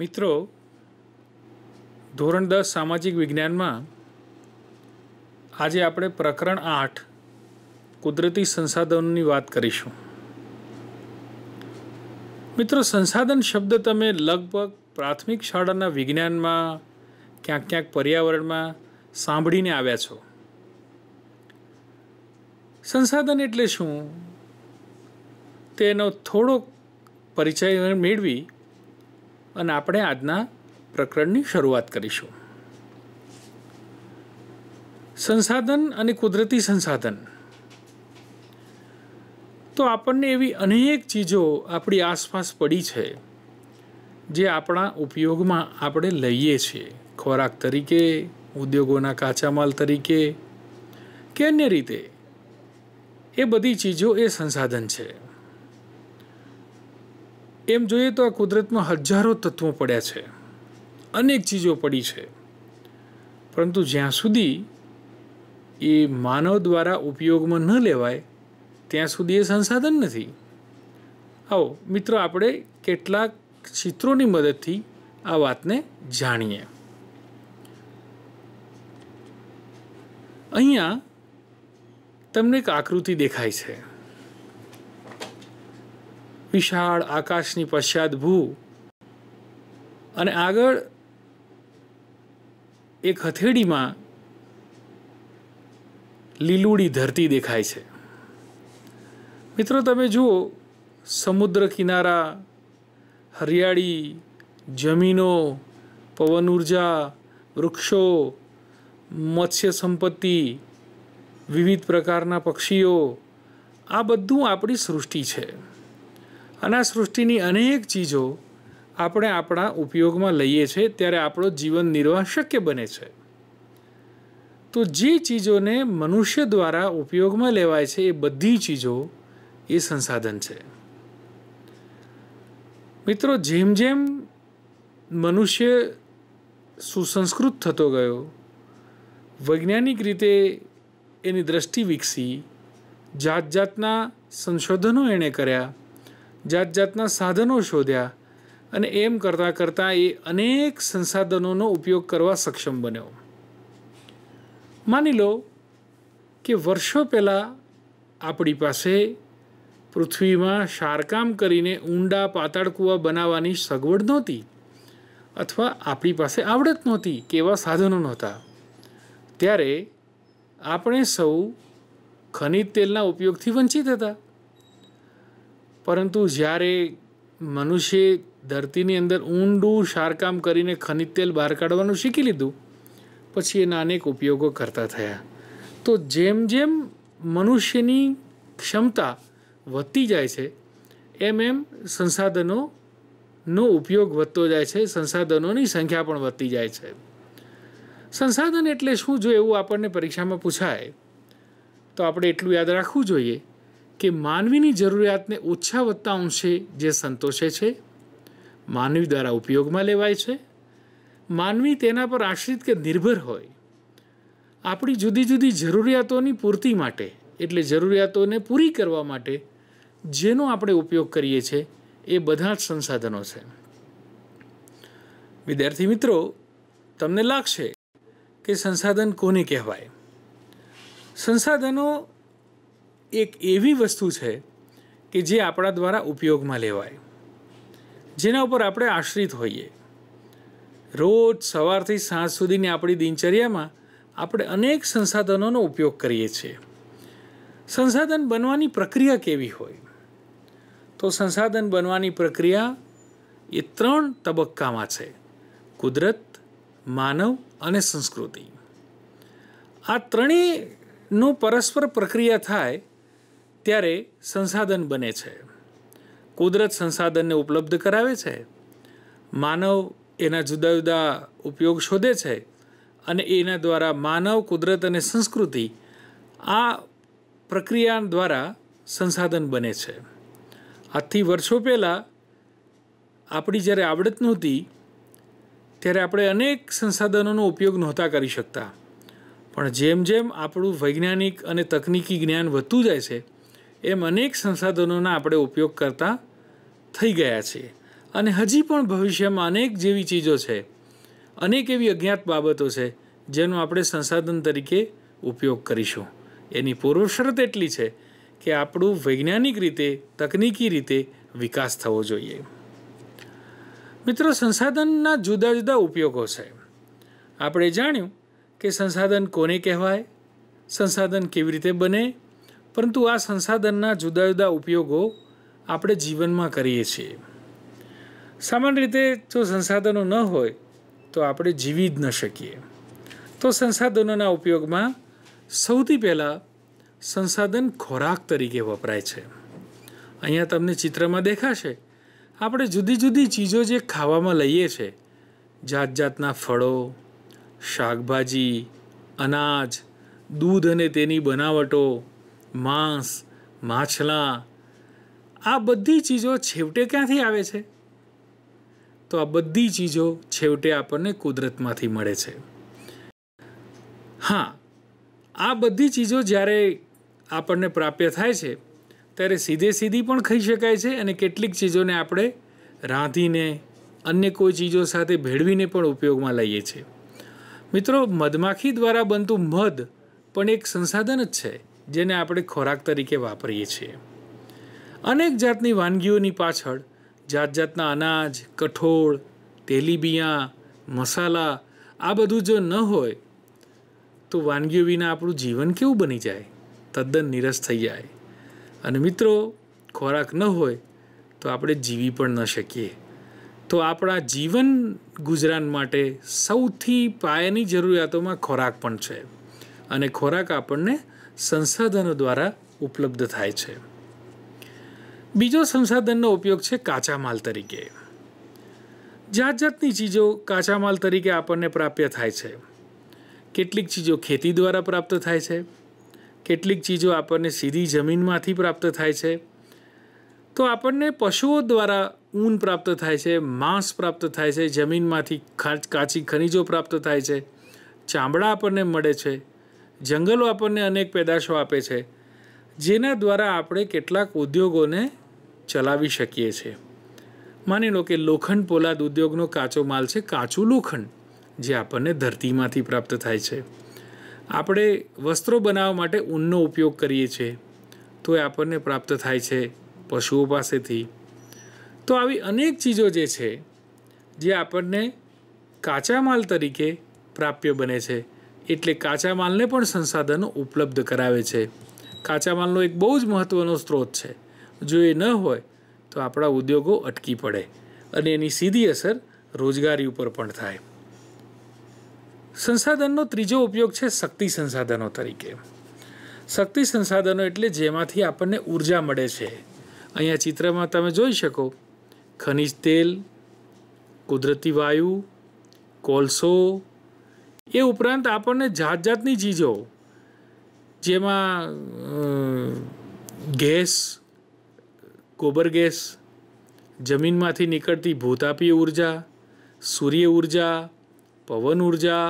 મિત્રો ધોરણ દસ સામાજિક વિજ્ઞાનમાં આજે આપણે પ્રકરણ આઠ કુદરતી સંસાધનોની વાત કરીશું મિત્રો સંસાધન શબ્દ તમે લગભગ પ્રાથમિક શાળાના વિજ્ઞાનમાં ક્યાંક ક્યાંક પર્યાવરણમાં સાંભળીને આવ્યા છો સંસાધન એટલે શું તેનો થોડોક પરિચય મેળવી અને આપણે આજના પ્રકરણની શરૂઆત કરીશું સંસાધન અને કુદરતી સંસાધન તો આપણને એવી અનેક ચીજો આપણી આસપાસ પડી છે જે આપણા ઉપયોગમાં આપણે લઈએ છીએ ખોરાક તરીકે ઉદ્યોગોના કાચા માલ તરીકે કે અન્ય રીતે એ બધી ચીજો એ સંસાધન છે એમ જોઈએ તો આ કુદરતમાં હજારો તત્વો પડ્યા છે અનેક ચીજો પડી છે પરંતુ જ્યાં સુધી એ માનવ દ્વારા ઉપયોગમાં ન લેવાય ત્યાં સુધી એ સંસાધન નથી આવો મિત્રો આપણે કેટલાક ચિત્રોની મદદથી આ વાતને જાણીએ અહીંયા તમને એક આકૃતિ દેખાય છે વિશાળ આકાશની પશ્ચાત ભૂ અને આગળ એક હથેળીમાં લીલુડી ધરતી દેખાય છે મિત્રો તમે જુઓ સમુદ્ર કિનારા હરિયાળી જમીનો પવન ઉર્જા વૃક્ષો મત્સ્ય સંપત્તિ વિવિધ પ્રકારના પક્ષીઓ આ બધું આપણી સૃષ્ટિ છે અને આ સૃષ્ટિની અનેક ચીજો આપણે આપણા ઉપયોગમાં લઈએ છીએ ત્યારે આપણો જીવન નિર્વાહ શક્ય બને છે તો જે ચીજોને મનુષ્ય દ્વારા ઉપયોગમાં લેવાય છે એ બધી ચીજો એ સંસાધન છે મિત્રો જેમ જેમ મનુષ્ય સુસંસ્કૃત થતો ગયો વૈજ્ઞાનિક રીતે એની દ્રષ્ટિ વિકસી જાત જાતના સંશોધનો એણે કર્યા જાત જાતના સાધનો શોધ્યા અને એમ કરતાં કરતાં એ અનેક સંસાધનોનો ઉપયોગ કરવા સક્ષમ બન્યો માની લો કે વર્ષો પહેલાં આપણી પાસે પૃથ્વીમાં શારકામ કરીને ઊંડા પાતાળ બનાવવાની સગવડ નહોતી અથવા આપણી પાસે આવડત નહોતી કે એવા સાધનો નહોતા ત્યારે આપણે સૌ ખનિજ તેલના ઉપયોગથી વંચિત હતા પરંતુ જ્યારે મનુષ્યે ધરતીની અંદર ઊંડું શારકામ કરીને ખનિજ તેલ બહાર કાઢવાનું શીખી લીધું પછી એના અનેક ઉપયોગો કરતા થયા તો જેમ જેમ મનુષ્યની ક્ષમતા વધતી જાય છે એમ એમ સંસાધનોનો ઉપયોગ વધતો જાય છે સંસાધનોની સંખ્યા પણ વધતી જાય છે સંસાધન એટલે શું જો એવું આપણને પરીક્ષામાં પૂછાય તો આપણે એટલું યાદ રાખવું જોઈએ કે માનવીની જરૂરિયાતને ઓછા વધતા અંશે જે સંતોષે છે માનવી દ્વારા ઉપયોગમાં લેવાય છે માનવી તેના પર આશ્રિત કે નિર્ભર હોય આપણી જુદી જુદી જરૂરિયાતોની પૂર્તિ માટે એટલે જરૂરિયાતોને પૂરી કરવા માટે જેનો આપણે ઉપયોગ કરીએ છીએ એ બધા જ સંસાધનો છે વિદ્યાર્થી મિત્રો તમને લાગશે કે સંસાધન કોને કહેવાય સંસાધનો એક એવી વસ્તુ છે કે જે આપણા દ્વારા ઉપયોગમાં લેવાય જેના ઉપર આપણે આશ્રિત હોઈએ રોજ સવારથી સાંજ સુધીની આપણી દિનચર્યામાં આપણે અનેક સંસાધનોનો ઉપયોગ કરીએ છીએ સંસાધન બનવાની પ્રક્રિયા કેવી હોય તો સંસાધન બનવાની પ્રક્રિયા એ ત્રણ તબક્કામાં છે કુદરત માનવ અને સંસ્કૃતિ આ ત્રણેયનો પરસ્પર પ્રક્રિયા થાય ત્યારે સંસાધન બને છે કુદરત સંસાધનને ઉપલબ્ધ કરાવે છે માનવ એના જુદા જુદા ઉપયોગ શોધે છે અને એના દ્વારા માનવ કુદરત અને સંસ્કૃતિ આ પ્રક્રિયા દ્વારા સંસાધન બને છે આજથી વર્ષો પહેલાં આપણી જ્યારે આવડત નહોતી ત્યારે આપણે અનેક સંસાધનોનો ઉપયોગ નહોતા કરી શકતા પણ જેમ જેમ આપણું વૈજ્ઞાનિક અને તકનિકી જ્ઞાન વધતું જાય છે એમ અનેક સંસાધનોના આપણે ઉપયોગ કરતા થઈ ગયા છીએ અને હજી પણ ભવિષ્યમાં અનેક જેવી ચીજો છે અનેક એવી અજ્ઞાત બાબતો છે જેનો આપણે સંસાધન તરીકે ઉપયોગ કરીશું એની પૂર્વ શરત એટલી છે કે આપણું વૈજ્ઞાનિક રીતે તકનિકી રીતે વિકાસ થવો જોઈએ મિત્રો સંસાધનના જુદા જુદા ઉપયોગો છે આપણે જાણ્યું કે સંસાધન કોને કહેવાય સંસાધન કેવી રીતે બને પરંતુ આ સંસાધનના જુદા જુદા ઉપયોગો આપણે જીવનમાં કરીએ છીએ સામાન્ય રીતે જો સંસાધનો ન હોય તો આપણે જીવી જ ન શકીએ તો સંસાધનોના ઉપયોગમાં સૌથી પહેલાં સંસાધન ખોરાક તરીકે વપરાય છે અહીંયા તમને ચિત્રમાં દેખાશે આપણે જુદી જુદી ચીજો જે ખાવામાં લઈએ છીએ જાત જાતના ફળો શાકભાજી અનાજ દૂધ અને તેની બનાવટો માંસ માછલાં આ બધી ચીજો છેવટે ક્યાંથી આવે છે તો આ બધી ચીજો છેવટે આપણને કુદરતમાંથી મળે છે હા આ બધી ચીજો જ્યારે આપણને પ્રાપ્ય થાય છે ત્યારે સીધે સીધી પણ ખાઈ શકાય છે અને કેટલીક ચીજોને આપણે રાંધીને અન્ય કોઈ ચીજો સાથે ભેળવીને પણ ઉપયોગમાં લઈએ છીએ મિત્રો મધમાખી દ્વારા બનતું મધ પણ એક સંસાધન જ છે જેને આપણે ખોરાક તરીકે વાપરીએ છીએ અનેક જાતની વાનગીઓની પાછળ જાત જાતના અનાજ કઠોળ તેલીબિયાં મસાલા આ બધું જો ન હોય તો વાનગીઓ વિના આપણું જીવન કેવું બની જાય તદ્દન નીરસ થઈ જાય અને મિત્રો ખોરાક ન હોય તો આપણે જીવી પણ ન શકીએ તો આપણા જીવન ગુજરાન માટે સૌથી પાયાની જરૂરિયાતોમાં ખોરાક પણ છે અને ખોરાક આપણને સંસાધનો દ્વારા ઉપલબ્ધ થાય છે બીજો સંસાધનનો ઉપયોગ છે કાચા માલ તરીકે જાત જાતની ચીજો કાચા માલ તરીકે આપણને પ્રાપ્ય થાય છે કેટલીક ચીજો ખેતી દ્વારા પ્રાપ્ત થાય છે કેટલીક ચીજો આપણને સીધી જમીનમાંથી પ્રાપ્ત થાય છે તો આપણને પશુઓ દ્વારા ઊન પ્રાપ્ત થાય છે માંસ પ્રાપ્ત થાય છે જમીનમાંથી કાચી ખનીજો પ્રાપ્ત થાય છે ચામડા આપણને મળે છે જંગલો આપણને અનેક પેદાશો આપે છે જેના દ્વારા આપણે કેટલાક ઉદ્યોગોને ચલાવી શકીએ છીએ માની લો કે લોખંડ પોલાદ ઉદ્યોગનો કાચો માલ છે કાચું લોખંડ જે આપણને ધરતીમાંથી પ્રાપ્ત થાય છે આપણે વસ્ત્રો બનાવવા માટે ઊનનો ઉપયોગ કરીએ છીએ તો એ આપણને પ્રાપ્ત થાય છે પશુઓ પાસેથી તો આવી અનેક ચીજો જે છે જે આપણને કાચા માલ તરીકે પ્રાપ્ય બને છે એટલે કાચા માલને પણ સંસાધનો ઉપલબ્ધ કરાવે છે કાચા માલનો એક બહુ જ મહત્ત્વનો સ્ત્રોત છે જો એ ન હોય તો આપણા ઉદ્યોગો અટકી પડે અને એની સીધી અસર રોજગારી ઉપર પણ થાય સંસાધનનો ત્રીજો ઉપયોગ છે શક્તિ સંસાધનો તરીકે શક્તિ સંસાધનો એટલે જેમાંથી આપણને ઉર્જા મળે છે અહીંયા ચિત્રમાં તમે જોઈ શકો ખનિજ તેલ કુદરતી વાયુ કોલસો એ ઉપરાંત આપણને જાત જાતની ચીજો જેમાં ગેસ ગોબર ગેસ જમીનમાંથી નીકળતી ભૂતાપીય ઉર્જા સૂર્ય ઉર્જા પવન ઉર્જા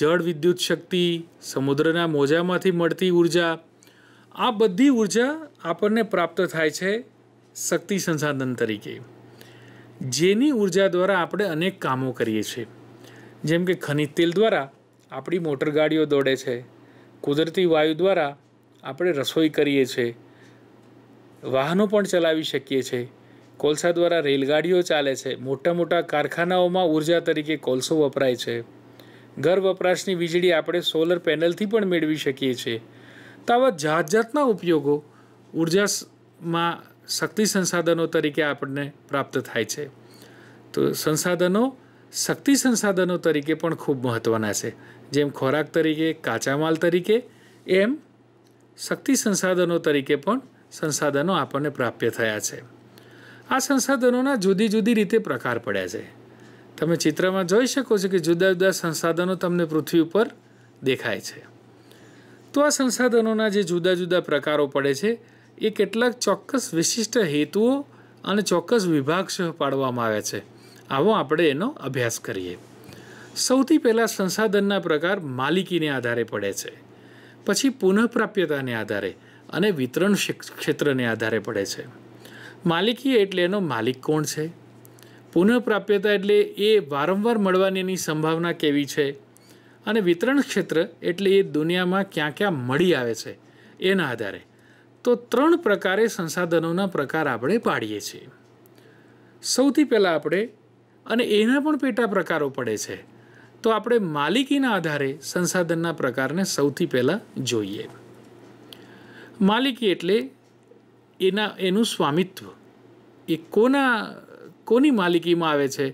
જળ વિદ્યુત શક્તિ સમુદ્રના મોજામાંથી મળતી ઉર્જા આ બધી ઉર્જા આપણને પ્રાપ્ત થાય છે શક્તિ સંસાધન તરીકે જેની ઉર્જા દ્વારા આપણે અનેક કામો કરીએ છીએ જેમ કે ખનિજ તેલ દ્વારા આપણી મોટર ગાડીઓ દોડે છે કુદરતી વાયુ દ્વારા આપણે રસોઈ કરીએ છીએ વાહનો પણ ચલાવી શકીએ છીએ કોલસા દ્વારા રેલગાડીઓ ચાલે છે મોટા મોટા કારખાનાઓમાં ઉર્જા તરીકે કોલસો વપરાય છે ઘર વપરાશની વીજળી આપણે સોલર પેનલથી પણ મેળવી શકીએ છીએ તો આવા જાત જાતના ઉપયોગો ઉર્જામાં શક્તિ સંસાધનો તરીકે આપણને પ્રાપ્ત થાય છે તો સંસાધનો શક્તિ સંસાધનો તરીકે પણ ખૂબ મહત્ત્વના છે જેમ ખોરાક તરીકે કાચા માલ તરીકે એમ શક્તિ સંસાધનો તરીકે પણ સંસાધનો આપણને પ્રાપ્ય થયા છે આ સંસાધનોના જુદી જુદી રીતે પ્રકાર પડ્યા છે તમે ચિત્રમાં જોઈ શકો છો કે જુદા જુદા સંસાધનો તમને પૃથ્વી ઉપર દેખાય છે તો આ સંસાધનોના જે જુદા જુદા પ્રકારો પડે છે એ કેટલાક ચોક્કસ વિશિષ્ટ હેતુઓ અને ચોક્કસ વિભાગશ પાડવામાં આવે છે આવો આપણે એનો અભ્યાસ કરીએ સૌથી પહેલાં સંસાધનના પ્રકાર માલિકીને આધારે પડે છે પછી પુનઃપ્રાપ્યતાને આધારે અને વિતરણ ક્ષેત્રને આધારે પડે છે માલિકી એટલે એનો માલિક કોણ છે પુનઃપ્રાપ્યતા એટલે એ વારંવાર મળવાની એની સંભાવના કેવી છે અને વિતરણ ક્ષેત્ર એટલે એ દુનિયામાં ક્યાં ક્યાં મળી આવે છે એના આધારે તો ત્રણ પ્રકારે સંસાધનોના પ્રકાર આપણે પાડીએ છીએ સૌથી પહેલાં આપણે અને એના પણ પેટા પ્રકારો પડે છે તો આપણે માલિકીના આધારે સંસાધનના પ્રકારને સૌથી પહેલાં જોઈએ માલિકી એટલે એના એનું સ્વામિત્વ એ કોના કોની માલિકીમાં આવે છે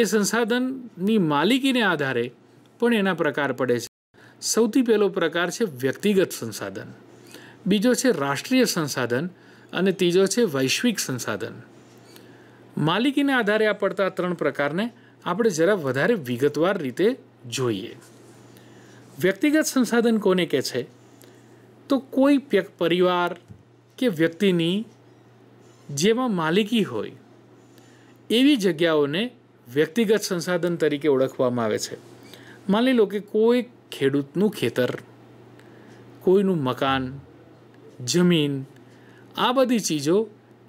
એ સંસાધનની માલિકીને આધારે પણ એના પ્રકાર પડે છે સૌથી પહેલો પ્રકાર છે વ્યક્તિગત સંસાધન બીજો છે રાષ્ટ્રીય સંસાધન અને ત્રીજો છે વૈશ્વિક સંસાધન માલિકીના આધારે આ પડતા ત્રણ પ્રકારને આપણે જરા વધારે વિગતવાર રીતે જોઈએ વ્યક્તિગત સંસાધન કોને કહે છે તો કોઈ પરિવાર કે વ્યક્તિની જેમાં માલિકી હોય એવી જગ્યાઓને વ્યક્તિગત સંસાધન તરીકે ઓળખવામાં આવે છે માની લો કે કોઈ ખેડૂતનું ખેતર કોઈનું મકાન જમીન આ બધી ચીજો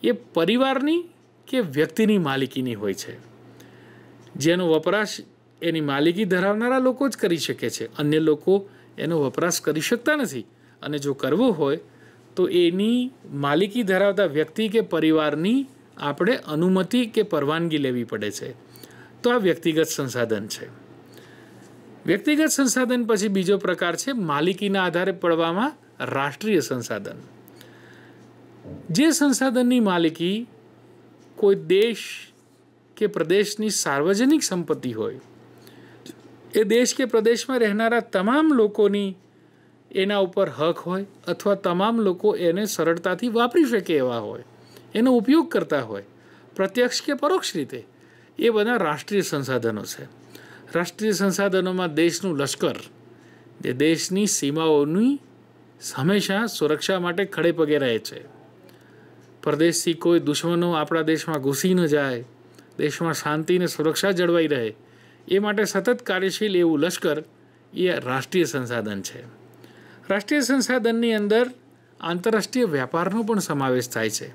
એ પરિવારની કે વ્યક્તિની માલિકીની હોય છે જેનો વપરાશ એની માલિકી ધરાવનારા લોકો જ કરી શકે છે અન્ય લોકો એનો વપરાશ કરી શકતા નથી અને જો કરવો હોય તો એની માલિકી ધરાવતા વ્યક્તિ કે પરિવારની આપણે અનુમતિ કે પરવાનગી લેવી પડે છે તો આ વ્યક્તિગત સંસાધન છે વ્યક્તિગત સંસાધન પછી બીજો પ્રકાર છે માલિકીના આધારે પડવામાં રાષ્ટ્રીય સંસાધન જે સંસાધનની માલિકી કોઈ દેશ કે પ્રદેશની સાર્વજનિક સંપત્તિ હોય એ દેશ કે પ્રદેશમાં રહેનારા તમામ લોકોની એના ઉપર હક હોય અથવા તમામ લોકો એને સરળતાથી વાપરી શકે એવા હોય એનો ઉપયોગ કરતા હોય પ્રત્યક્ષ કે પરોક્ષ રીતે એ બધા રાષ્ટ્રીય સંસાધનો છે રાષ્ટ્રીય સંસાધનોમાં દેશનું લશ્કર જે દેશની સીમાઓની હંમેશા સુરક્ષા માટે ખડે પગે રહે છે પરદેશથી કોઈ દુશ્મનો આપણા દેશમાં ઘૂસી ન જાય દેશમાં શાંતિ અને સુરક્ષા જળવાઈ રહે એ માટે સતત કાર્યશીલ એવું લશ્કર એ રાષ્ટ્રીય સંસાધન છે રાષ્ટ્રીય સંસાધનની અંદર આંતરરાષ્ટ્રીય વેપારનો પણ સમાવેશ થાય છે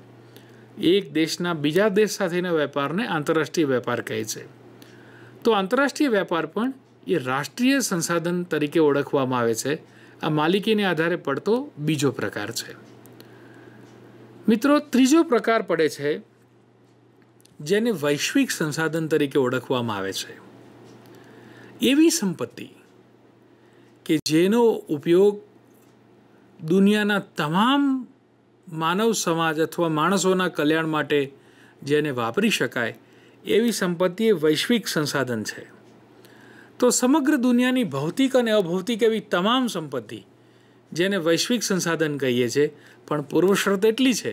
એક દેશના બીજા દેશ સાથેના વેપારને આંતરરાષ્ટ્રીય વેપાર કહે છે તો આંતરરાષ્ટ્રીય વેપાર પણ એ રાષ્ટ્રીય સંસાધન તરીકે ઓળખવામાં આવે છે આ માલિકીને આધારે પડતો બીજો પ્રકાર છે મિત્રો ત્રીજો પ્રકાર પડે છે જેને વૈશ્વિક સંસાધન તરીકે ઓળખવામાં આવે છે એવી સંપત્તિ કે જેનો ઉપયોગ દુનિયાના તમામ માનવ સમાજ અથવા માણસોના કલ્યાણ માટે જેને વાપરી શકાય એવી સંપત્તિ એ વૈશ્વિક સંસાધન છે તો સમગ્ર દુનિયાની ભૌતિક અને અભૌતિક એવી તમામ સંપત્તિ જેને વૈશ્વિક સંસાધન કહીએ છીએ પણ પૂર્વ શરત એટલી છે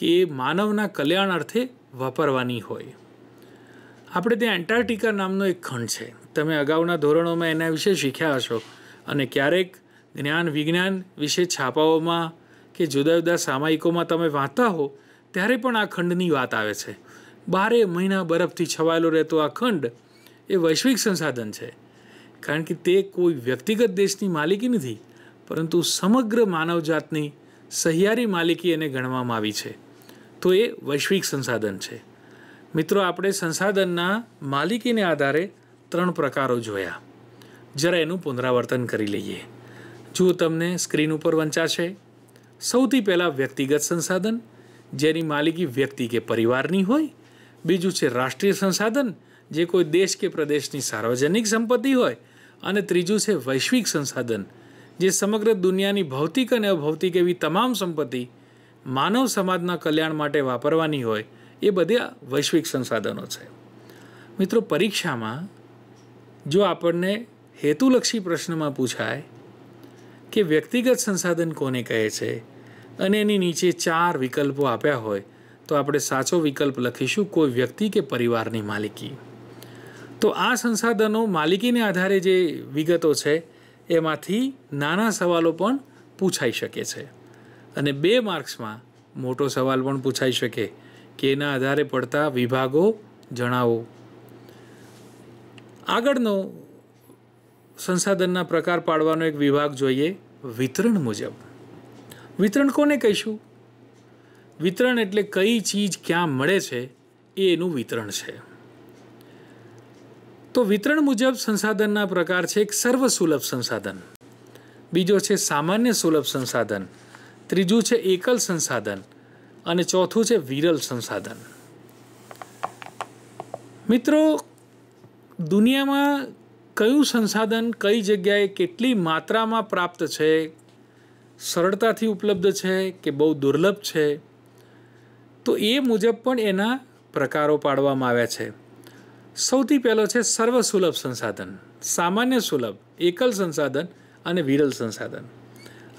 કે માનવના કલ્યાણ અર્થે વાપરવાની હોય આપણે ત્યાં એન્ટાર્ટિકા નામનો એક ખંડ છે તમે અગાઉના ધોરણોમાં એના વિશે શીખ્યા હશો અને ક્યારેક જ્ઞાન વિજ્ઞાન વિશે છાપાઓમાં કે જુદા જુદા સામાયિકોમાં તમે વાંચતા હો ત્યારે પણ આ ખંડની વાત આવે છે બારે મહિના બરફથી છવાયેલો રહેતો આ ખંડ એ વૈશ્વિક સંસાધન છે કારણ કે તે કોઈ વ્યક્તિગત દેશની માલિકી નથી પરંતુ સમગ્ર માનવજાતની સહિયારી માલિકી એને ગણવામાં આવી છે તો એ વૈશ્વિક સંસાધન છે મિત્રો આપણે સંસાધનના માલિકીને આધારે ત્રણ પ્રકારો જોયા જરા એનું પુનરાવર્તન કરી લઈએ જો તમને સ્ક્રીન ઉપર વંચાશે સૌથી પહેલાં વ્યક્તિગત સંસાધન જેની માલિકી વ્યક્તિ કે પરિવારની હોય બીજું છે રાષ્ટ્રીય સંસાધન જે કોઈ દેશ કે પ્રદેશની સાર્વજનિક સંપત્તિ હોય અને ત્રીજું છે વૈશ્વિક સંસાધન જે સમગ્ર દુનિયાની ભૌતિક અને અભૌતિક એવી તમામ સંપત્તિ માનવ સમાજના કલ્યાણ માટે વાપરવાની હોય એ બધા વૈશ્વિક સંસાધનો છે મિત્રો પરીક્ષામાં જો આપણને હેતુલક્ષી પ્રશ્નમાં પૂછાય કે વ્યક્તિગત સંસાધન કોને કહે છે અને એની નીચે ચાર વિકલ્પો આપ્યા હોય તો આપણે સાચો વિકલ્પ લખીશું કોઈ વ્યક્તિ કે પરિવારની માલિકી તો આ સંસાધનો માલિકીને આધારે જે વિગતો છે એમાંથી નાના સવાલો પણ પૂછાઈ શકે છે અને બે માર્ક્સમાં મોટો સવાલ પણ પૂછાઈ શકે કે એના આધારે પડતા વિભાગો જણાવો આગળનો સંસાધનના પ્રકાર પાડવાનો એક વિભાગ જોઈએ વિતરણ મુજબ વિતરણ કોને કહીશું વિતરણ એટલે કઈ ચીજ ક્યાં મળે છે એ એનું વિતરણ છે તો વિતરણ મુજબ સંસાધનના પ્રકાર છે એક સર્વસુલભ સંસાધન બીજો છે સામાન્ય સુલભ સંસાધન ત્રીજું છે એકલ સંસાધન અને ચોથું છે વિરલ સંસાધન મિત્રો દુનિયામાં કયું સંસાધન કઈ જગ્યાએ કેટલી માત્રામાં પ્રાપ્ત છે સરળતાથી ઉપલબ્ધ છે કે બહુ દુર્લભ છે તો એ મુજબ પણ એના પ્રકારો પાડવામાં આવ્યા છે સૌથી પહેલો છે સર્વ સુલભ સંસાધન સામાન્ય સુલભ એકલ સંસાધન અને વિરલ સંસાધન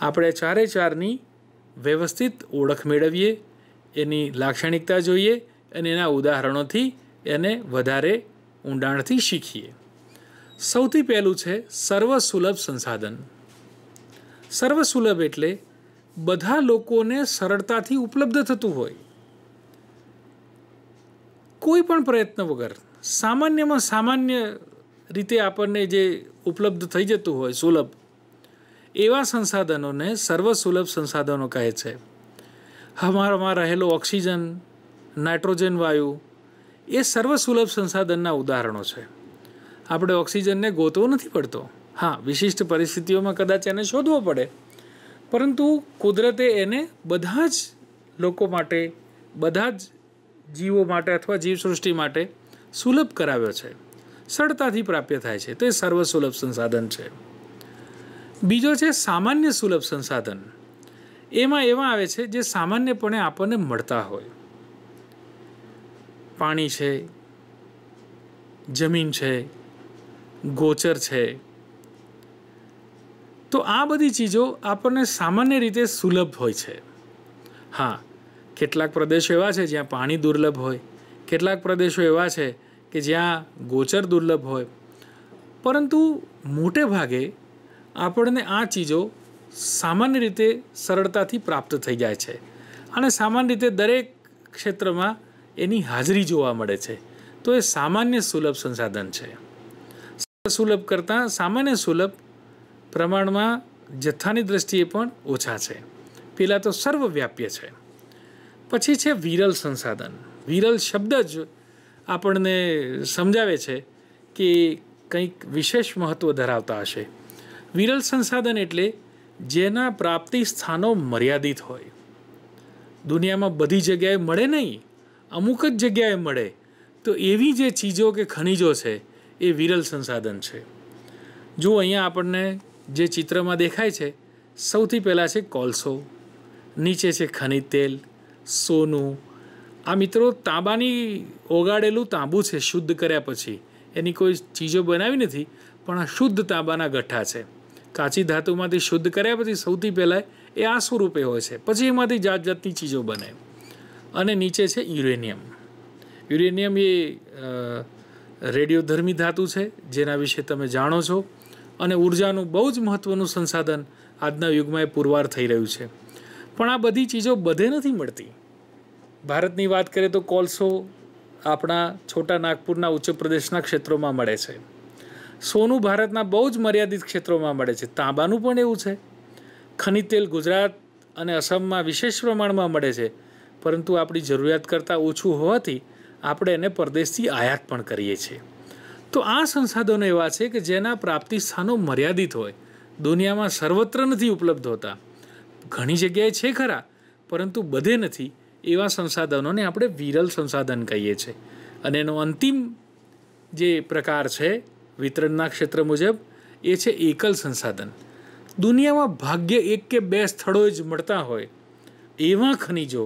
આપણે ચારે ચારની વ્યવસ્થિત ઓળખ મેળવીએ એની લાક્ષણિકતા જોઈએ અને એના ઉદાહરણોથી એને વધારે ઊંડાણથી શીખીએ સૌથી પહેલું છે સર્વ સુલભ સંસાધન સર્વ સુલભ એટલે બધા લોકોને સરળતાથી ઉપલબ્ધ થતું હોય કોઈ પણ પ્રયત્ન વગર સામાન્યમાં સામાન્ય રીતે આપણને જે ઉપલબ્ધ થઈ જતું હોય સુલભ એવા સંસાધનોને સર્વસુલભ સંસાધનો કહે છે હમારામાં રહેલો ઓક્સિજન નાઇટ્રોજન વાયુ એ સર્વસુલભ સંસાધનના ઉદાહરણો છે આપણે ઓક્સિજનને ગોતવો નથી પડતો હા વિશિષ્ટ પરિસ્થિતિઓમાં કદાચ એને શોધવો પડે પરંતુ કુદરતે એને બધા જ લોકો માટે બધા જ જીવો માટે અથવા જીવસૃષ્ટિ માટે સુલભ કરાવ્યો છે સરળતાથી પ્રાપ્ય થાય છે તો એ સર્વસુલભ સંસાધન છે બીજો છે સામાન્ય સુલભ સંસાધન એમાં એવા આવે છે જે સામાન્યપણે આપણને મળતા હોય પાણી છે જમીન છે ગોચર છે તો આ બધી ચીજો આપણને સામાન્ય રીતે સુલભ હોય છે હા કેટલાક પ્રદેશો એવા છે જ્યાં પાણી દુર્લભ હોય કેટલાક પ્રદેશો એવા છે કે જ્યાં ગોચર દુર્લભ હોય પરંતુ મોટે ભાગે આપણને આ ચીજો સામાન્ય રીતે સરળતાથી પ્રાપ્ત થઈ જાય છે અને સામાન્ય રીતે દરેક ક્ષેત્રમાં એની હાજરી જોવા મળે છે તો એ સામાન્ય સુલભ સંસાધન છે સુલભ કરતાં સામાન્ય સુલભ પ્રમાણમાં જથ્થાની દ્રષ્ટિએ પણ ઓછા છે પહેલાં તો સર્વવ્યાપ્ય છે પછી છે વિરલ સંસાધન વિરલ શબ્દ જ આપણને સમજાવે છે કે કંઈક વિશેષ મહત્ત્વ ધરાવતા હશે વિરલ સંસાધન એટલે જેના પ્રાપ્તિ સ્થાનો મર્યાદિત હોય દુનિયામાં બધી જગ્યાએ મળે નહીં અમુક જ જગ્યાએ મળે તો એવી જે ચીજો કે ખનિજો છે એ વિરલ સંસાધન છે જો અહીંયા આપણને જે ચિત્રમાં દેખાય છે સૌથી પહેલાં છે કોલસો નીચે છે ખનિજ તેલ સોનું આ મિત્રો તાંબાની ઓગાડેલું તાંબુ છે શુદ્ધ કર્યા પછી એની કોઈ ચીજો બનાવી નથી પણ આ શુદ્ધ તાંબાના ગઠ્ઠા છે કાચી ધાતુમાંથી શુદ્ધ કર્યા પછી સૌથી પહેલાં એ આ સ્વરૂપે હોય છે પછી એમાંથી જાત જાતની ચીજો બને અને નીચે છે યુરેનિયમ યુરેનિયમ એ રેડિયોધર્મી ધાતુ છે જેના વિશે તમે જાણો છો અને ઉર્જાનું બહુ જ મહત્ત્વનું સંસાધન આજના યુગમાં એ પુરવાર થઈ રહ્યું છે પણ આ બધી ચીજો બધે નથી મળતી ભારતની વાત કરીએ તો કોલસો આપણા છોટા નાગપુરના ઉચ્ચ પ્રદેશના ક્ષેત્રોમાં મળે છે સોનું ભારતના બહુ જ મર્યાદિત ક્ષેત્રોમાં મળે છે તાંબાનું પણ એવું છે ખનિજ તેલ ગુજરાત અને અસમમાં વિશેષ પ્રમાણમાં મળે છે પરંતુ આપણી જરૂરિયાત કરતાં ઓછું હોવાથી આપણે એને પરદેશથી આયાત પણ કરીએ છીએ તો આ સંસાધનો એવા છે કે જેના પ્રાપ્તિ સ્થાનો મર્યાદિત હોય દુનિયામાં સર્વત્ર નથી ઉપલબ્ધ હોતા ઘણી જગ્યાએ છે ખરા પરંતુ બધે નથી એવા સંસાધનોને આપણે વિરલ સંસાધન કહીએ છીએ અને એનો અંતિમ જે પ્રકાર છે વિતરણના ક્ષેત્ર મુજબ એ છે એકલ સંસાધન દુનિયામાં ભાગ્ય એક કે બે સ્થળોએ જ મળતા હોય એવા ખનિજો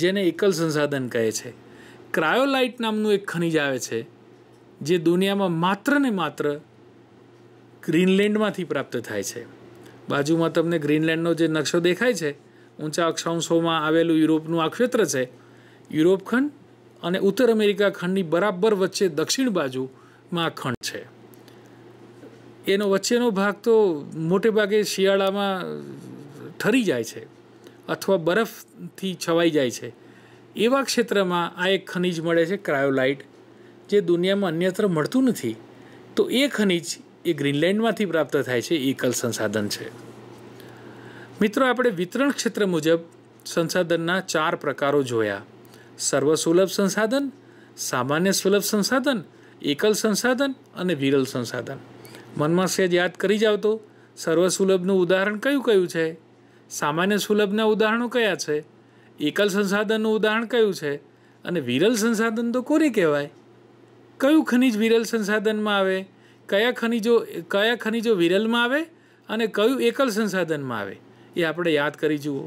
જેને એકલ સંસાધન કહે છે ક્રાયોલાઇટ નામનું એક ખનિજ આવે છે જે દુનિયામાં માત્ર ને માત્ર ગ્રીનલેન્ડમાંથી પ્રાપ્ત થાય છે બાજુમાં તમને ગ્રીનલેન્ડનો જે નકશો દેખાય છે ઊંચા અક્ષાંશોમાં આવેલું યુરોપનું આ ક્ષેત્ર છે યુરોપ ખંડ અને ઉત્તર અમેરિકા ખંડની બરાબર વચ્ચે દક્ષિણ બાજુમાં ખંડ છે એનો વચ્ચેનો ભાગ તો મોટે ભાગે શિયાળામાં ઠરી જાય છે અથવા બરફથી છવાઈ જાય છે એવા ક્ષેત્રમાં આ એક ખનિજ મળે છે ક્રાયોલાઇટ જે દુનિયામાં અન્યત્ર મળતું નથી તો એ ખનિજ એ ગ્રીનલેન્ડમાંથી પ્રાપ્ત થાય છે એકલ સંસાધન છે મિત્રો આપણે વિતરણ ક્ષેત્ર મુજબ સંસાધનના ચાર પ્રકારો જોયા સર્વસુલભ સંસાધન સામાન્ય સુલભ સંસાધન એકલ સંસાધન અને વિરલ સંસાધન મનમાં સેજ યાદ કરી જાવ તો સર્વસુલભનું ઉદાહરણ કયું કયું છે સામાન્ય સુલભના ઉદાહરણો કયા છે એકલ સંસાધનનું ઉદાહરણ કયું છે અને વિરલ સંસાધન તો કોને કહેવાય કયું ખનિજ વિરલ સંસાધનમાં આવે કયા ખનિજો કયા ખનિજો વિરલમાં આવે અને કયું એકલ સંસાધનમાં આવે એ આપણે યાદ કરી જુઓ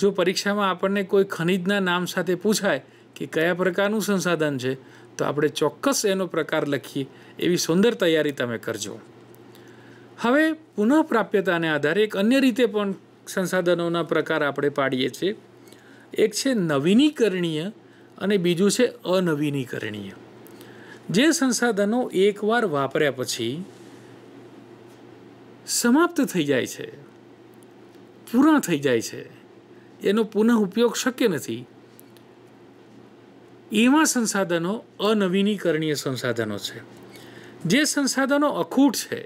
જો પરીક્ષામાં આપણને કોઈ ખનિજના નામ સાથે પૂછાય કે કયા પ્રકારનું સંસાધન છે તો આપણે ચોક્કસ એનો પ્રકાર લખીએ એવી સુંદર તૈયારી તમે કરજો હવે પુનઃપ્રાપ્યતાને આધારે એક અન્ય રીતે પણ સંસાધનોના પ્રકાર આપણે પાડીએ છીએ એક છે નવીનીકરણીય અને બીજું છે અનવીનીકરણીય જે સંસાધનો એકવાર વાપર્યા પછી સમાપ્ત થઈ જાય છે પૂરા થઈ જાય છે એનો પુનઃ ઉપયોગ શક્ય નથી એવા સંસાધનો અનવીનીકરણીય સંસાધનો છે જે સંસાધનો અખૂટ છે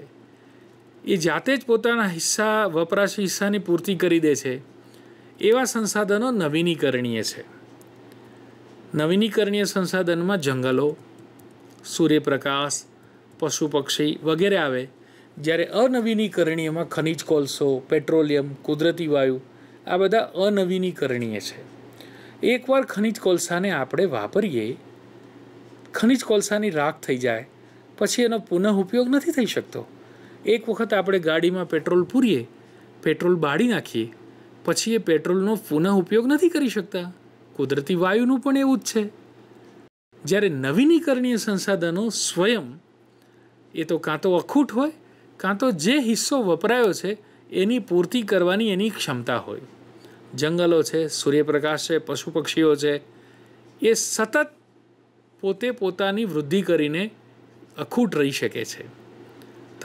એ જાતે જ પોતાના હિસ્સા વપરાશ હિસ્સાની પૂર્તિ કરી દે છે એવા સંસાધનો નવીનીકરણીય છે નવીનીકરણીય સંસાધનમાં જંગલો સૂર્યપ્રકાશ પશુ પક્ષી વગેરે આવે જ્યારે અનવીનીકરણીયમાં ખનિજ કોલસો પેટ્રોલિયમ કુદરતી વાયુ આ બધા અનવીનીકરણીય છે એકવાર ખનિજ કોલસાને આપણે વાપરીએ ખનિજ કોલસાની રાખ થઈ જાય પછી એનો પુનઃ ઉપયોગ નથી થઈ શકતો એક વખત આપણે ગાડીમાં પેટ્રોલ પૂરીએ પેટ્રોલ બાળી નાખીએ પછી એ પેટ્રોલનો પુનઃ ઉપયોગ નથી કરી શકતા કુદરતી વાયુનું પણ એવું જ છે જ્યારે નવીનીકરણીય સંસાધનો સ્વયં એ તો કાં તો અખૂટ હોય કાં તો જે હિસ્સો વપરાયો છે એની પૂર્તિ કરવાની એની ક્ષમતા હોય જંગલો છે સૂર્યપ્રકાશ છે પશુ પક્ષીઓ છે એ સતત પોતે પોતાની વૃદ્ધિ કરીને અખૂટ રહી શકે છે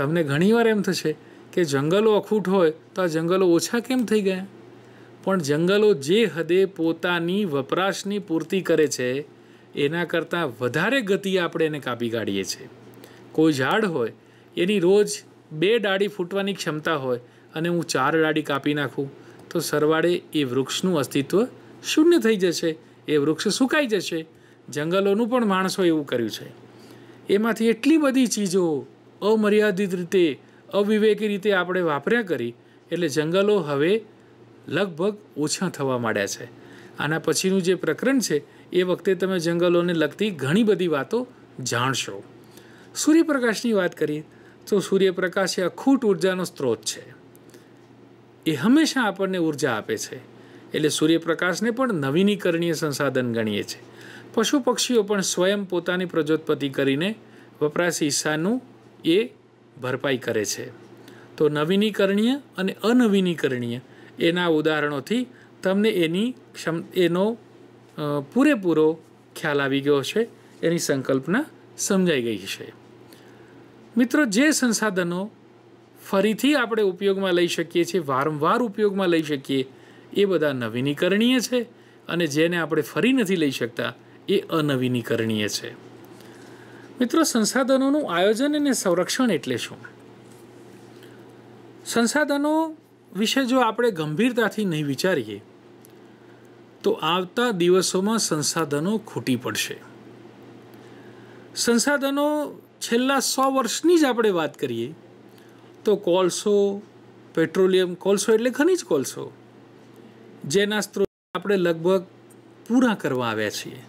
તમને ઘણીવાર એમ થશે કે જંગલો અખૂટ હોય તો આ જંગલો ઓછા કેમ થઈ ગયા પણ જંગલો જે હદે પોતાની વપરાશની પૂર્તિ કરે છે એના કરતાં વધારે ગતિ આપણે એને કાપી કાઢીએ છીએ કોઈ ઝાડ હોય એની રોજ બે ડાળી ફૂટવાની ક્ષમતા હોય અને હું ચાર ડાળી કાપી નાખું તો સરવાળે એ વૃક્ષનું અસ્તિત્વ શૂન્ય થઈ જશે એ વૃક્ષ સુકાઈ જશે જંગલોનું પણ માણસો એવું કર્યું છે એમાંથી એટલી બધી ચીજો અમર્યાદિત રીતે અવિવેકી રીતે આપણે વાપર્યા કરી એટલે જંગલો હવે લગભગ ઓછા થવા માંડ્યા છે આના પછીનું જે પ્રકરણ છે એ વખતે તમે જંગલોને લગતી ઘણી બધી વાતો જાણશો સૂર્યપ્રકાશની વાત કરીએ તો સૂર્યપ્રકાશ એ અખૂટ ઉર્જાનો સ્ત્રોત છે એ હંમેશા આપણને ઉર્જા આપે છે એટલે સૂર્યપ્રકાશને પણ નવીનીકરણીય સંસાધન ગણીએ છીએ પશુ પક્ષીઓ પણ સ્વયં પોતાની પ્રજોત્પત્તિ કરીને વપરાશ હિસ્સાનું એ ભરપાઈ કરે છે તો નવીનીકરણીય અને અનવીનીકરણીય એના ઉદાહરણોથી તમને એની ક્ષમ એનો પૂરેપૂરો ખ્યાલ આવી ગયો છે એની સંકલ્પના સમજાઈ ગઈ છે મિત્રો જે સંસાધનો ફરીથી આપણે ઉપયોગમાં લઈ શકીએ છીએ વારંવાર ઉપયોગમાં લઈ શકીએ એ બધા નવીનીકરણીય છે અને જેને આપણે ફરી નથી લઈ શકતા એ અનવીનીકરણીય છે મિત્રો સંસાધનોનું આયોજન અને સંરક્ષણ એટલે શું સંસાધનો વિશે જો આપણે ગંભીરતાથી નહીં વિચારીએ તો આવતા દિવસોમાં સંસાધનો ખૂટી પડશે સંસાધનો છેલ્લા સો વર્ષની જ આપણે વાત કરીએ તો કોલસો પેટ્રોલિયમ કોલસો એટલે ખનીજ કોલસો જેના સ્ત્રોત આપણે લગભગ પૂરા કરવા આવ્યા છીએ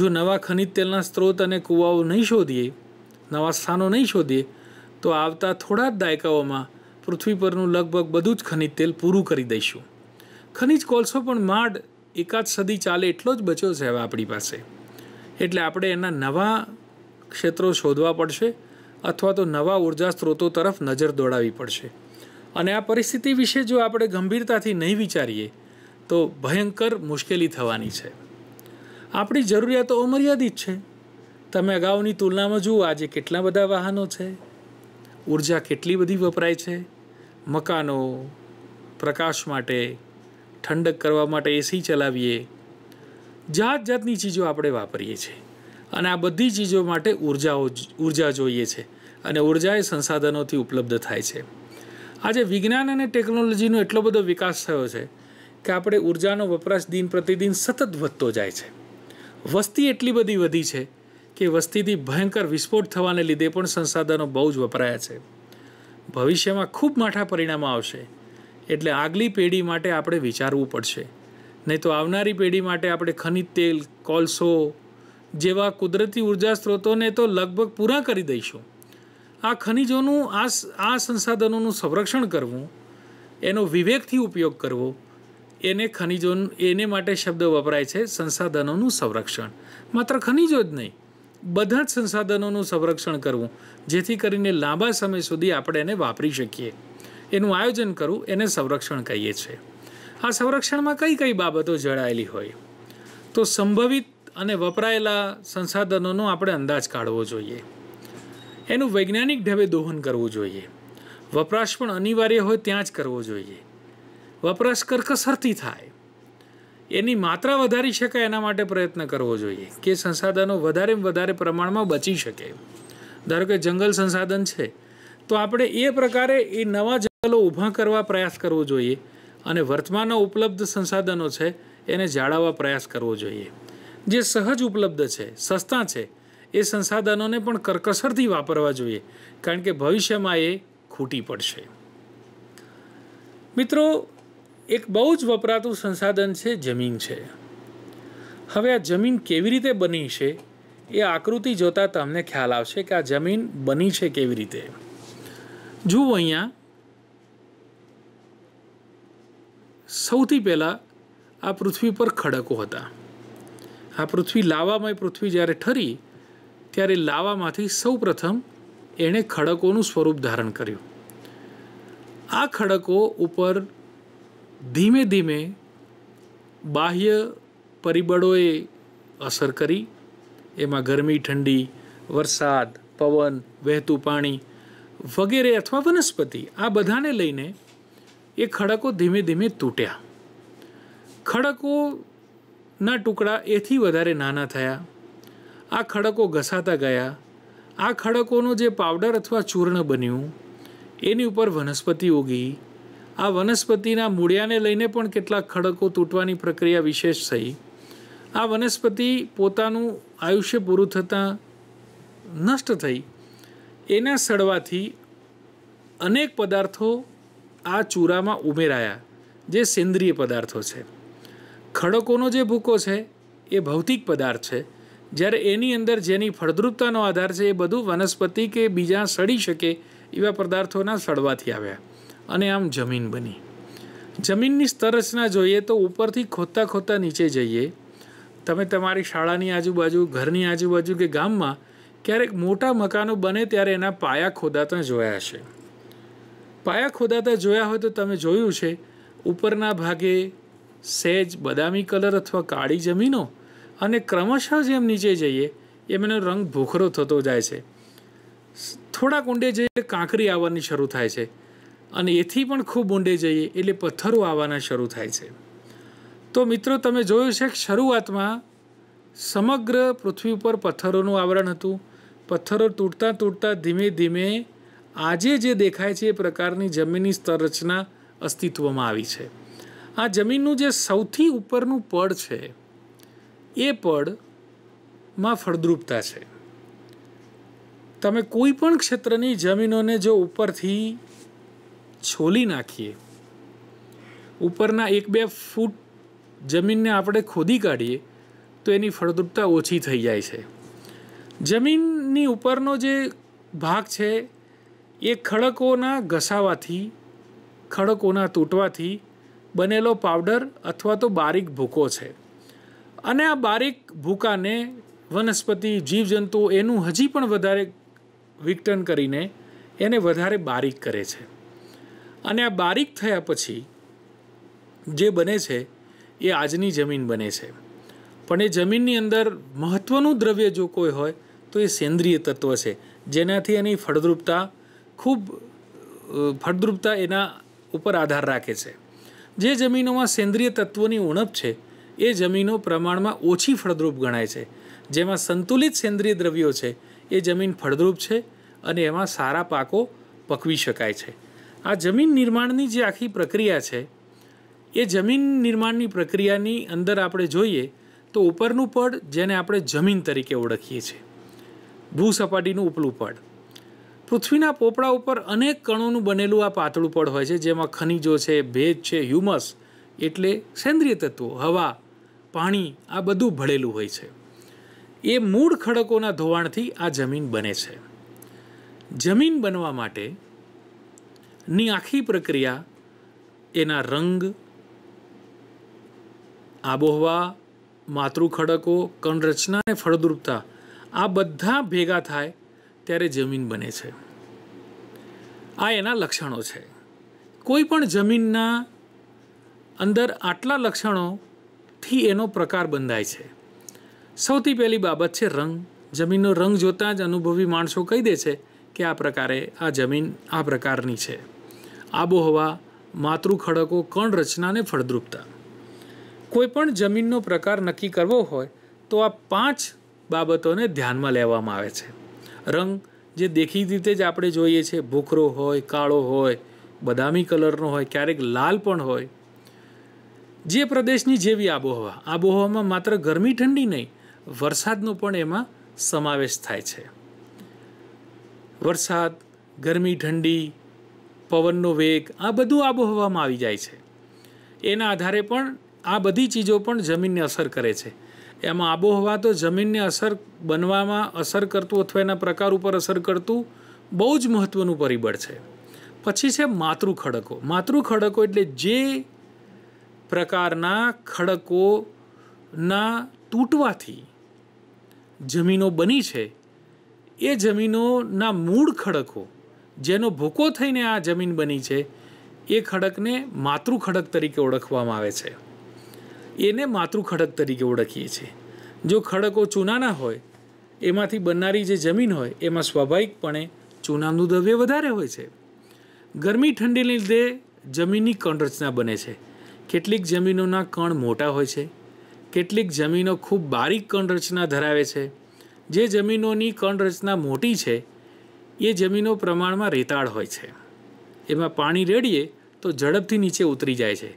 જો નવા ખનિજ તેલના સ્ત્રોત અને કૂવાઓ નહીં શોધીએ નવા સ્થાનો નહીં શોધીએ તો આવતા થોડા જ દાયકાઓમાં પૃથ્વી પરનું લગભગ બધું જ ખનિજ તેલ પૂરું કરી દઈશું ખનિજ કોલસો પણ માંડ એકાદ સદી ચાલે એટલો જ બચ્યો છે હવે આપણી પાસે એટલે આપણે એના નવા ક્ષેત્રો શોધવા પડશે અથવા તો નવા ઊર્જા સ્ત્રોતો તરફ નજર દોડાવી પડશે અને આ પરિસ્થિતિ વિશે જો આપણે ગંભીરતાથી નહીં વિચારીએ તો ભયંકર મુશ્કેલી થવાની છે આપણી જરૂરિયાતો અમર્યાદિત છે તમે અગાઉની તુલનામાં જુઓ આજે કેટલા બધા વાહનો છે ઉર્જા કેટલી બધી વપરાય છે મકાનો પ્રકાશ માટે ઠંડક કરવા માટે એસી ચલાવીએ જાત જાતની ચીજો આપણે વાપરીએ છીએ અને આ બધી ચીજો માટે ઉર્જાઓ ઉર્જા જોઈએ છે અને ઉર્જા એ સંસાધનોથી ઉપલબ્ધ થાય છે આજે વિજ્ઞાન અને ટેકનોલોજીનો એટલો બધો વિકાસ થયો છે કે આપણે ઉર્જાનો વપરાશ દિન પ્રતિદિન સતત વધતો જાય છે વસ્તી એટલી બધી વધી છે કે વસ્તીથી ભયંકર વિસ્ફોટ થવાને લીધે પણ સંસાધનો બહુ જ વપરાયા છે ભવિષ્યમાં ખૂબ માઠા પરિણામો આવશે એટલે આગલી પેઢી માટે આપણે વિચારવું પડશે નહીં તો આવનારી પેઢી માટે આપણે ખનિજ તેલ કોલસો જેવા કુદરતી ઉર્જા સ્ત્રોતોને તો લગભગ પૂરા કરી દઈશું આ ખનિજોનું આ આ સંસાધનોનું સંરક્ષણ કરવું એનો વિવેકથી ઉપયોગ કરવો એને ખનિજો એને માટે શબ્દ વપરાય છે સંસાધનોનું સંરક્ષણ માત્ર ખનિજો જ નહીં બધા જ સંસાધનોનું સંરક્ષણ કરવું જેથી કરીને લાંબા સમય સુધી આપણે એને વાપરી શકીએ એનું આયોજન કરવું એને સંરક્ષણ કહીએ છીએ આ સંરક્ષણમાં કઈ કઈ બાબતો જળાયેલી હોય તો સંભવિત અને વપરાયેલા સંસાધનોનો આપણે અંદાજ કાઢવો જોઈએ એનું વૈજ્ઞાનિક ઢબે દોહન કરવું જોઈએ વપરાશ પણ અનિવાર્ય હોય ત્યાં જ કરવો જોઈએ વપરાશ કરકસરથી થાય એની માત્રા વધારી શકાય એના માટે પ્રયત્ન કરવો જોઈએ કે સંસાધનો વધારે વધારે પ્રમાણમાં બચી શકે ધારો કે જંગલ સંસાધન છે તો આપણે એ પ્રકારે એ નવા જંગલો ઊભા કરવા પ્રયાસ કરવો જોઈએ અને વર્તમાનમાં ઉપલબ્ધ સંસાધનો છે એને જાળવવા પ્રયાસ કરવો જોઈએ જે સહજ ઉપલબ્ધ છે સસ્તા છે એ સંસાધનોને પણ કરકસરથી વાપરવા જોઈએ કારણ કે ભવિષ્યમાં એ ખૂટી પડશે મિત્રો એક બહુ જ વપરાતું સંસાધન છે જમીન છે હવે આ જમીન કેવી રીતે બની છે એ આકૃતિ જોતાં તમને ખ્યાલ આવશે કે આ જમીન બની છે કેવી રીતે જુઓ અહીંયા સૌથી પહેલાં આ પૃથ્વી પર ખડકો હતા આ પૃથ્વી લાવામય પૃથ્વી જ્યારે ઠરી ત્યારે લાવામાંથી સૌપ્રથમ એણે ખડકોનું સ્વરૂપ ધારણ કર્યું આ ખડકો ઉપર ધીમે ધીમે બાહ્ય પરિબળોએ અસર કરી એમાં ગરમી ઠંડી વરસાદ પવન વહેતું પાણી વગેરે અથવા વનસ્પતિ આ બધાને લઈને એ ખડકો ધીમે ધીમે તૂટ્યા ખડકો ના ટુકડા એથી વધારે નાના થયા આ ખડકો ઘસાતા ગયા આ ખડકોનો જે પાવડર અથવા ચૂર્ણ બન્યું એની ઉપર વનસ્પતિ ઉગી આ વનસ્પતિના મૂળિયાને લઈને પણ કેટલાક ખડકો તૂટવાની પ્રક્રિયા વિશેષ થઈ આ વનસ્પતિ પોતાનું આયુષ્ય પૂરું થતાં નષ્ટ થઈ એના સડવાથી અનેક પદાર્થો આ ચૂરામાં ઉમેરાયા જે સેન્દ્રિય પદાર્થો છે ખડકોનો જે ભૂકો છે એ ભૌતિક પદાર્થ છે જ્યારે એની અંદર જેની ફળદ્રુપતાનો આધાર છે એ બધું વનસ્પતિ કે બીજા સડી શકે એવા પદાર્થોના સડવાથી આવ્યા અને આમ જમીન બની જમીનની સ્તરચના જોઈએ તો ઉપરથી ખોદતા ખોદતા નીચે જઈએ તમે તમારી શાળાની આજુબાજુ ઘરની આજુબાજુ કે ગામમાં ક્યારેક મોટા મકાનો બને ત્યારે એના પાયા ખોદાતા જોયા છે પાયા ખોદાતા જોયા હોય તો તમે જોયું છે ઉપરના ભાગે સહેજ બદામી કલર અથવા કાળી જમીનો અને ક્રમશઃ જેમ નીચે જઈએ એમ એનો રંગ ભૂખરો થતો જાય છે થોડાક ઊંડે જઈએ કાંકરી આવવાની શરૂ થાય છે અને એથી પણ ખૂબ ઊંડે જઈએ એટલે પથ્થરો આવવાના શરૂ થાય છે તો મિત્રો તમે જોયું છે કે શરૂઆતમાં સમગ્ર પૃથ્વી ઉપર પથ્થરોનું આવરણ હતું પથ્થરો તૂટતા તૂટતા ધીમે ધીમે આજે જે દેખાય છે એ પ્રકારની જમીનની સ્તર રચના અસ્તિત્વમાં આવી છે આ જમીનનું જે સૌથી ઉપરનું પડ છે એ પડમાં ફળદ્રુપતા છે તમે કોઈ પણ ક્ષેત્રની જમીનોને જો ઉપરથી છોલી નાખીએ ઉપરના એક બે ફૂટ જમીનને આપણે ખોદી કાઢીએ તો એની ફળદ્રુપતા ઓછી થઈ જાય છે જમીનની ઉપરનો જે ભાગ છે એ ખડકોના ઘસાવાથી ખડકોના તૂટવાથી બનેલો પાવડર અથવા તો બારીક ભૂકો છે અને આ બારીક ભૂકાને વનસ્પતિ જીવજંતુઓ એનું હજી પણ વધારે વિકટન કરીને એને વધારે બારીક કરે છે અને આ બારીક થયા પછી જે બને છે એ આજની જમીન બને છે પણ એ જમીનની અંદર મહત્ત્વનું દ્રવ્ય જો કોઈ હોય તો એ સેન્દ્રિય તત્વ છે જેનાથી એની ફળદ્રુપતા ખૂબ ફળદ્રુપતા એના ઉપર આધાર રાખે છે જે જમીનોમાં સેન્દ્રિય તત્વોની ઉણપ છે એ જમીનો પ્રમાણમાં ઓછી ફળદ્રુપ ગણાય છે જેમાં સંતુલિત સેન્દ્રિય દ્રવ્યો છે એ જમીન ફળદ્રુપ છે અને એમાં સારા પાકો પકવી શકાય છે આ જમીન નિર્માણની જે આખી પ્રક્રિયા છે એ જમીન નિર્માણની પ્રક્રિયાની અંદર આપણે જોઈએ તો ઉપરનું પડ જેને આપણે જમીન તરીકે ઓળખીએ છીએ ભૂસપાટીનું ઉપલું પડ પૃથ્વીના પોપડા ઉપર અનેક કણોનું બનેલું આ પાતળું પડ હોય છે જેમાં ખનિજો છે ભેજ છે હ્યુમસ એટલે સેન્દ્રિય તત્વો હવા પાણી આ બધું ભળેલું હોય છે એ મૂળ ખડકોના ધોવાણથી આ જમીન બને છે જમીન બનવા માટે ની આખી પ્રક્રિયા એના રંગ આબોહવા માતૃ ખડકો કણરચના અને ફળદ્રુપતા આ બધા ભેગા થાય ત્યારે જમીન બને છે આ એના લક્ષણો છે કોઈ પણ જમીનના અંદર આટલા લક્ષણોથી એનો પ્રકાર બંધાય છે સૌથી પહેલી બાબત છે રંગ જમીનનો રંગ જોતાં જ અનુભવી માણસો કહી દે છે કે આ પ્રકારે આ જમીન આ પ્રકારની છે આબોહવા માતૃ ખડકો કણ રચના અને ફળદ્રુપતા કોઈપણ જમીનનો પ્રકાર નક્કી કરવો હોય તો આ પાંચ બાબતોને ધ્યાનમાં લેવામાં આવે છે રંગ જે દેખી રીતે જ આપણે જોઈએ છીએ ભૂખરો હોય કાળો હોય બદામી કલરનો હોય ક્યારેક લાલ પણ હોય જે પ્રદેશની જેવી આબોહવા આબોહવામાં માત્ર ગરમી ઠંડી નહીં વરસાદનો પણ એમાં સમાવેશ થાય છે વરસાદ ગરમી ઠંડી પવનનો વેગ આ બધું આબોહવામાં આવી જાય છે એના આધારે પણ આ બધી ચીજો પણ જમીનને અસર કરે છે એમાં આબોહવા તો જમીનને અસર બનવામાં અસર કરતું અથવા એના પ્રકાર ઉપર અસર કરતું બહુ જ મહત્ત્વનું પરિબળ છે પછી છે માતૃ ખડકો માતૃ ખડકો એટલે જે પ્રકારના ખડકોના તૂટવાથી જમીનો બની છે એ જમીનોના મૂળ ખડકો જેનો ભૂકો થઈને આ જમીન બની છે એ ખડકને માતૃ ખડક તરીકે ઓળખવામાં આવે છે એને માતૃ ખડક તરીકે ઓળખીએ છીએ જો ખડકો ચૂનાના હોય એમાંથી બનનારી જે જમીન હોય એમાં સ્વાભાવિકપણે ચૂનાનું દ્રવ્ય વધારે હોય છે ગરમી ઠંડીને લીધે જમીનની કણરચના બને છે કેટલીક જમીનોના કણ મોટા હોય છે કેટલીક જમીનો ખૂબ બારીક કણરચના ધરાવે છે જે જમીનોની કણરચના મોટી છે એ જમીનો પ્રમાણમાં રેતાળ હોય છે એમાં પાણી રેડીએ તો ઝડપથી નીચે ઉતરી જાય છે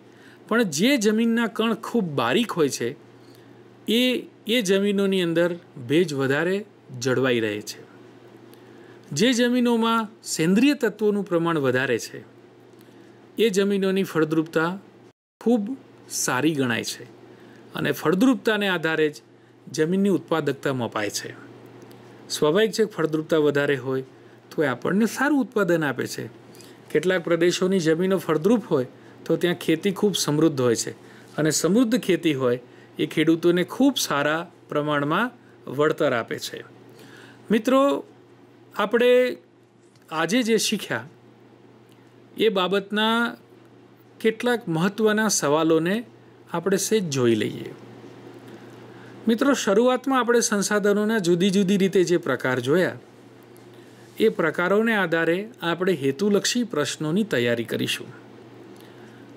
પણ જે જમીનના કણ ખૂબ બારીક હોય છે એ એ જમીનોની અંદર ભેજ વધારે જળવાઈ રહે છે જે જમીનોમાં સેન્દ્રિય તત્વોનું પ્રમાણ વધારે છે એ જમીનોની ફળદ્રુપતા ખૂબ સારી ગણાય છે અને ફળદ્રુપતાને આધારે જ જમીનની ઉત્પાદકતા મપાય છે સ્વાભાવિક છે ફળદ્રુપતા વધારે હોય તો એ આપણને સારું ઉત્પાદન આપે છે કેટલાક પ્રદેશોની જમીનો ફળદ્રુપ હોય તો ત્યાં ખેતી ખૂબ સમૃદ્ધ હોય છે અને સમૃદ્ધ ખેતી હોય એ ખેડૂતોને ખૂબ સારા પ્રમાણમાં વળતર આપે છે મિત્રો આપણે આજે જે શીખ્યા એ બાબતના કેટલાક મહત્ત્વના સવાલોને આપણે સેજ જોઈ લઈએ મિત્રો શરૂઆતમાં આપણે સંસાધનોના જુદી જુદી રીતે જે પ્રકાર જોયા એ પ્રકારોને આધારે આપણે હેતુલક્ષી પ્રશ્નોની તૈયારી કરીશું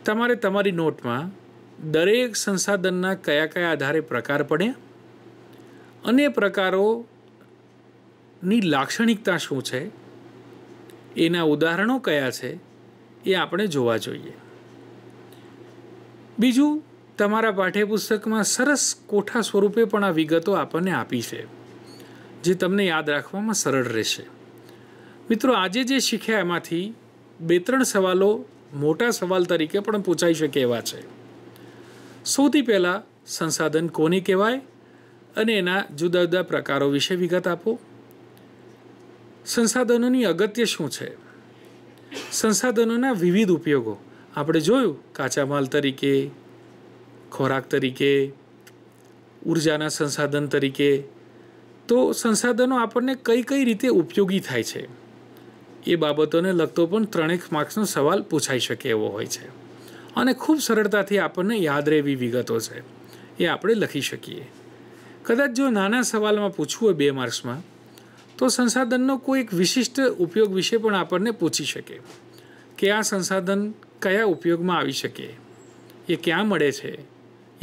તમારે તમારી નોટમાં દરેક સંસાધનના કયા કયા આધારે પ્રકાર પડ્યા અને પ્રકારોની લાક્ષણિકતા શું છે એના ઉદાહરણો કયા છે એ આપણે જોવા જોઈએ બીજું તમારા પાઠ્યપુસ્તકમાં સરસ કોઠા સ્વરૂપે પણ આ વિગતો આપણને આપી છે જે તમને યાદ રાખવામાં સરળ રહેશે મિત્રો આજે જે શીખ્યા એમાંથી બે ત્રણ સવાલો મોટા સવાલ તરીકે પણ પૂછાઈ શકે એવા છે સૌથી પહેલાં સંસાધન કોને કહેવાય અને એના જુદા જુદા પ્રકારો વિશે વિગત આપો સંસાધનોની અગત્ય શું છે સંસાધનોના વિવિધ ઉપયોગો આપણે જોયું કાચા માલ તરીકે ખોરાક તરીકે ઉર્જાના સંસાધન તરીકે તો સંસાધનો આપણને કઈ કઈ રીતે ઉપયોગી થાય છે એ બાબતોને લગતો પણ ત્રણેક માર્ક્સનો સવાલ પૂછાઈ શકે એવો હોય છે અને ખૂબ સરળતાથી આપણને યાદ રહેવી વિગતો છે એ આપણે લખી શકીએ કદાચ જો નાના સવાલમાં પૂછવું હોય બે માર્ક્સમાં તો સંસાધનનો કોઈ એક વિશિષ્ટ ઉપયોગ વિશે પણ આપણને પૂછી શકે કે આ સંસાધન કયા ઉપયોગમાં આવી શકે એ ક્યાં મળે છે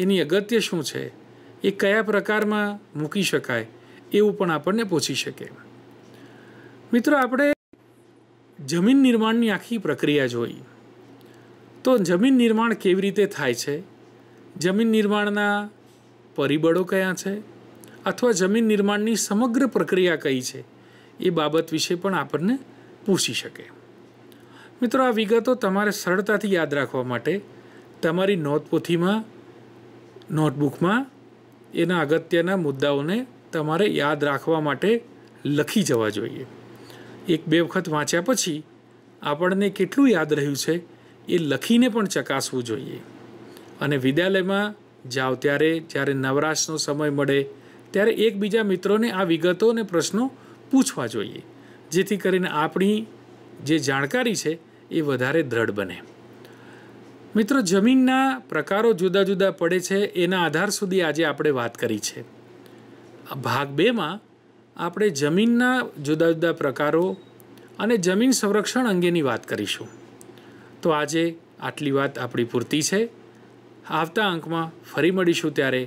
એની અગત્ય શું છે એ કયા પ્રકારમાં મૂકી શકાય એવું પણ આપણને પૂછી શકે મિત્રો આપણે જમીન નિર્માણની આખી પ્રક્રિયા જોઈ તો જમીન નિર્માણ કેવી રીતે થાય છે જમીન નિર્માણના પરિબળો કયા છે અથવા જમીન નિર્માણની સમગ્ર પ્રક્રિયા કઈ છે એ બાબત વિશે પણ આપણને પૂછી શકે મિત્રો આ વિગતો તમારે સરળતાથી યાદ રાખવા માટે તમારી નોંધપોથીમાં નોટબુકમાં એના અગત્યના મુદ્દાઓને તમારે યાદ રાખવા માટે લખી જવા જોઈએ એક બે વખત વાંચ્યા પછી આપણને કેટલું યાદ રહ્યું છે એ લખીને પણ ચકાસવું જોઈએ અને વિદ્યાલયમાં જાઓ ત્યારે જ્યારે નવરાશનો સમય મળે ત્યારે એકબીજા મિત્રોને આ વિગતો અને પ્રશ્નો પૂછવા જોઈએ જેથી કરીને આપણી જે જાણકારી છે એ વધારે દ્રઢ બને મિત્રો જમીનના પ્રકારો જુદા જુદા પડે છે એના આધાર સુધી આજે આપણે વાત કરી છે ભાગ બેમાં આપણે જમીનના જુદા જુદા પ્રકારો અને જમીન સંરક્ષણ અંગેની વાત કરીશું તો આજે આટલી વાત આપણી પૂરતી છે આવતા અંકમાં ફરી મળીશું ત્યારે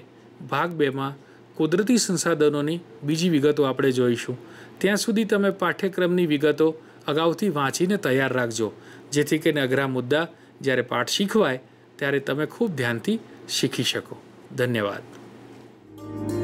ભાગ બેમાં કુદરતી સંસાધનોની બીજી વિગતો આપણે જોઈશું ત્યાં સુધી તમે પાઠ્યક્રમની વિગતો અગાઉથી વાંચીને તૈયાર રાખજો જેથી કરીને અઘરા મુદ્દા જ્યારે પાઠ શીખવાય ત્યારે તમે ખૂબ ધ્યાનથી શીખી શકો ધન્યવાદ